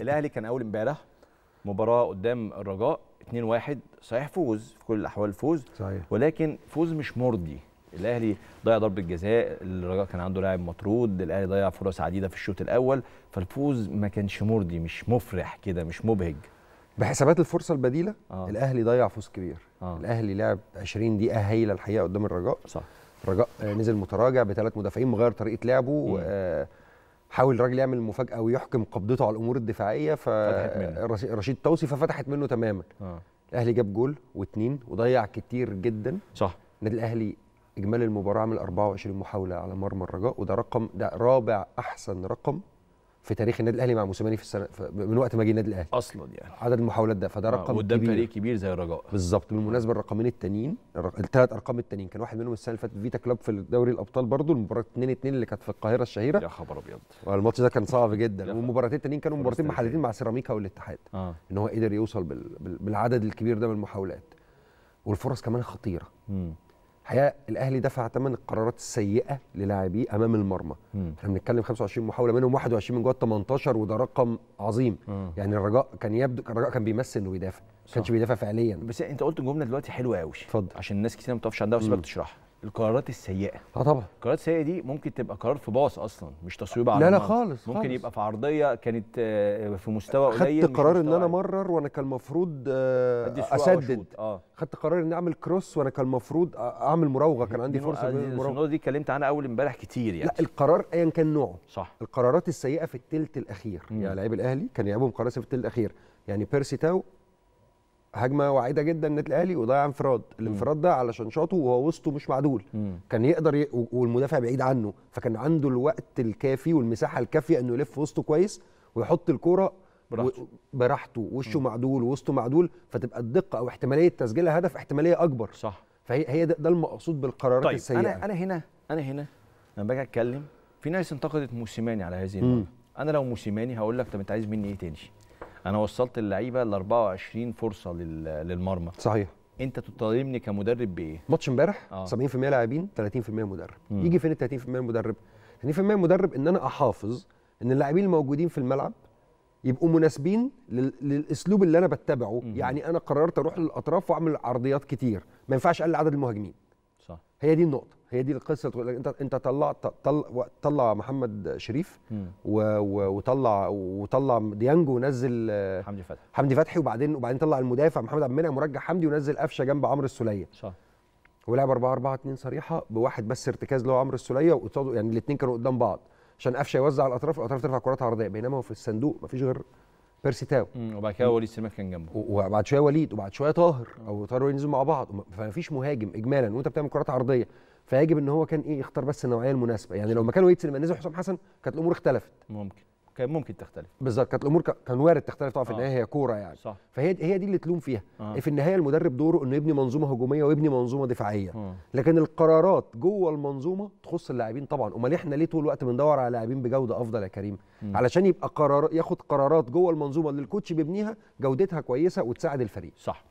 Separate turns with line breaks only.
الاهلي كان اول امبارح مباراه قدام الرجاء 2-1 صحيح فوز في كل الاحوال فوز صحيح. ولكن فوز مش مرضي الاهلي ضيع ضربه جزاء الرجاء كان عنده لاعب مطرود الاهلي ضيع فرص عديده في الشوط الاول فالفوز ما كانش مرضي
مش مفرح كده مش مبهج بحسابات الفرصه البديله آه. الاهلي ضيع فوز كبير آه. الاهلي لعب 20 دقيقه هايله الحقيقه قدام الرجاء صح الرجاء آه، نزل متراجع بثلاث مدافعين مغير طريقه لعبه آه حاول الراجل يعمل مفاجاه ويحكم قبضته على الامور الدفاعيه ف رشيد توصي ففتحت منه تماما آه. الاهلي جاب جول واثنين وضيع كتير جدا صح النادي الاهلي اجمالي المباراه عمل 24 محاوله على مرمى الرجاء وده رقم ده رابع احسن رقم في تاريخ النادي الاهلي مع موسيماني في السنه من وقت ما جه النادي الاهلي اصلا يعني عدد المحاولات ده فده آه، رقم قدام كبير فريق
كبير زي الرجاء بالظبط بالمناسبه
الرقمين التانيين الثلاث ارقام التانيين كان واحد منهم السنه اللي فاتت فيتا كلوب في دوري الابطال برضو المباراه 2 2 اللي كانت في القاهره الشهيره يا خبر ابيض الماتش ده كان صعب جدا والمباراتين التانيين كانوا مباراتين محددين مع سيراميكا والاتحاد آه. ان هو قدر يوصل بالعدد الكبير ده من المحاولات والفرص كمان خطيره مم. الحقيقه الاهلي دفع ثمن القرارات السيئه للاعبيه امام المرمى احنا بنتكلم 25 محاوله منهم 21 من جوه ال 18 وده رقم عظيم مم. يعني الرجاء كان يبدو الرجاء كان بيمثل انه بيدافع ما كانش بيدافع فعليا بس انت قلت جمله دلوقتي حلوه قوي اتفضل عشان الناس كتير ما بتعرفش عندها وسيبك تشرحها القرارات السيئه اه طبعا القرارات السيئه دي
ممكن تبقى قرار في باص اصلا مش تصويب على لا لا خالص ممكن خالص. يبقى في عرضيه كانت آه، في مستوى قليل خدت قرار ان انا
امرر وانا كان المفروض آه، اسدد اه خدت قرار ان اعمل كروس وانا كان المفروض اعمل مراوغه كان عندي فرصه المراوغه
آه، دي اتكلمت عنها اول امبارح
كتير يعني لا القرار ايا كان نوعه صح القرارات السيئه في الثلث الاخير يعني لعيب الاهلي كان يلعبهم قرارات في الثلث الاخير يعني بيرسي تاو هجمه وعيده جدا النادي الاهلي وضيع انفراد الانفراد ده علشان شاطه وهو وسطه مش معدول م. كان يقدر ي... والمدافع بعيد عنه فكان عنده الوقت الكافي والمساحه الكافيه انه يلف وسطه كويس ويحط الكوره براحته و... براحته وشه م. معدول ووسطه معدول فتبقى الدقه او احتماليه تسجيل هدف احتماليه اكبر صح فهي هي ده, ده المقصود بالقرارات طيب السيئه انا انا
هنا انا هنا لما باجي اتكلم في ناس انتقدت موسيماني على هذه المره انا لو موسيماني هقول لك طب انت عايز مني ايه تاني انا وصلت اللعيبه ل 24 فرصه للمرمى صحيح انت
تطالبني كمدرب بايه؟ ماتش امبارح آه. 70% لاعبين 30% مدرب م. يجي فين ال 30% المدرب؟ 30% المدرب ان انا احافظ ان اللاعبين الموجودين في الملعب يبقوا مناسبين للاسلوب اللي انا بتبعه م. يعني انا قررت اروح للاطراف واعمل عرضيات كتير ما ينفعش اقلل عدد المهاجمين صح هي دي النقطه هي دي القصه تقول لك انت انت طلعت طلع طلع محمد شريف وطلع وطلع ديانجو ونزل حمدي فتحي حمدي فتحي وبعدين وبعدين طلع المدافع محمد عبد المنعم ورجع حمدي ونزل قفشه جنب عمرو السوليه صح ولعب 4 4 2 صريحه بواحد بس ارتكاز اللي هو عمرو السوليه وقصاده يعني الاثنين كانوا قدام بعض عشان قفشه يوزع على الاطراف الاطراف ترفع كرات عرضيه بينما في الصندوق مفيش غير بيرسي تاو وبعد
كده وليد سليمان كان جنبه
وبعد شويه وليد وبعد شويه طاهر او طاهر ينزلوا مع بعض فمفيش مهاجم اجمالا وانت بتعمل كرات عرضيه فيجب ان هو كان ايه يختار بس النوعيه المناسبه يعني لو مكان وليد سليمان نزل حسام حسن كانت الامور اختلفت ممكن
كان ممكن تختلف
بالظبط كانت الامور كان وارد تختلف طبعا في آه. النهايه هي كوره يعني صح. فهي هي دي اللي تلوم فيها آه. في النهايه المدرب دوره انه يبني منظومه هجوميه ويبني منظومه دفاعيه آه. لكن القرارات جوه المنظومه تخص اللاعبين طبعا امال احنا ليه طول الوقت بندور على لاعبين بجوده افضل يا كريم م. علشان يبقى قرار ياخد قرارات جوه المنظومه اللي الكوتش بيبنيها جودتها كويسه وتساعد الفريق صح